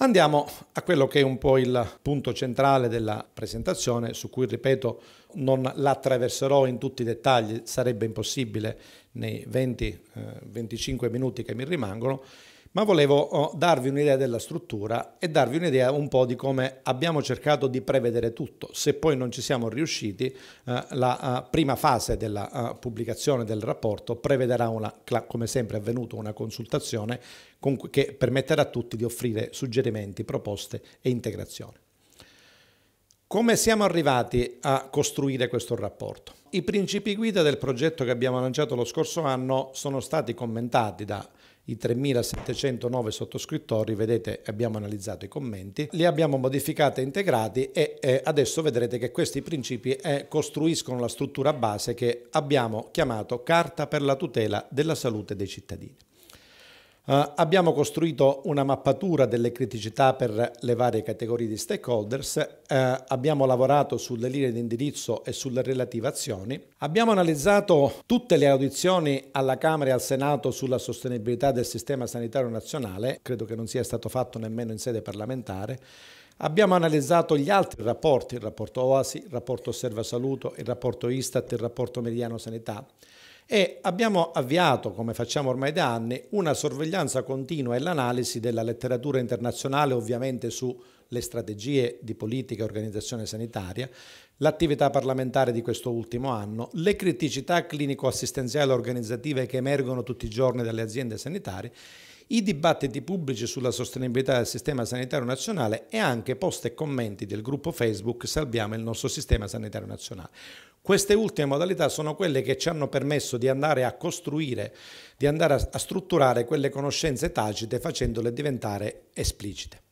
Andiamo a quello che è un po' il punto centrale della presentazione, su cui ripeto non l'attraverserò in tutti i dettagli, sarebbe impossibile nei 20-25 eh, minuti che mi rimangono, ma volevo oh, darvi un'idea della struttura e darvi un'idea un po' di come abbiamo cercato di prevedere tutto. Se poi non ci siamo riusciti, eh, la eh, prima fase della eh, pubblicazione del rapporto prevederà, una, come sempre è avvenuto, una consultazione che permetterà a tutti di offrire suggerimenti, proposte e integrazioni. Come siamo arrivati a costruire questo rapporto? I principi guida del progetto che abbiamo lanciato lo scorso anno sono stati commentati da i 3.709 sottoscrittori, vedete abbiamo analizzato i commenti, li abbiamo modificati e integrati e eh, adesso vedrete che questi principi eh, costruiscono la struttura base che abbiamo chiamato Carta per la tutela della salute dei cittadini. Uh, abbiamo costruito una mappatura delle criticità per le varie categorie di stakeholders, uh, abbiamo lavorato sulle linee di indirizzo e sulle relative azioni, abbiamo analizzato tutte le audizioni alla Camera e al Senato sulla sostenibilità del sistema sanitario nazionale, credo che non sia stato fatto nemmeno in sede parlamentare, Abbiamo analizzato gli altri rapporti, il rapporto OASI, il rapporto Osserva Saluto, il rapporto Istat, il rapporto Meridiano Sanità e abbiamo avviato, come facciamo ormai da anni, una sorveglianza continua e l'analisi della letteratura internazionale ovviamente sulle strategie di politica e organizzazione sanitaria, l'attività parlamentare di questo ultimo anno, le criticità clinico-assistenziali organizzative che emergono tutti i giorni dalle aziende sanitarie i dibattiti pubblici sulla sostenibilità del sistema sanitario nazionale e anche post e commenti del gruppo Facebook Salviamo il nostro sistema sanitario nazionale. Queste ultime modalità sono quelle che ci hanno permesso di andare a costruire, di andare a strutturare quelle conoscenze tacite facendole diventare esplicite.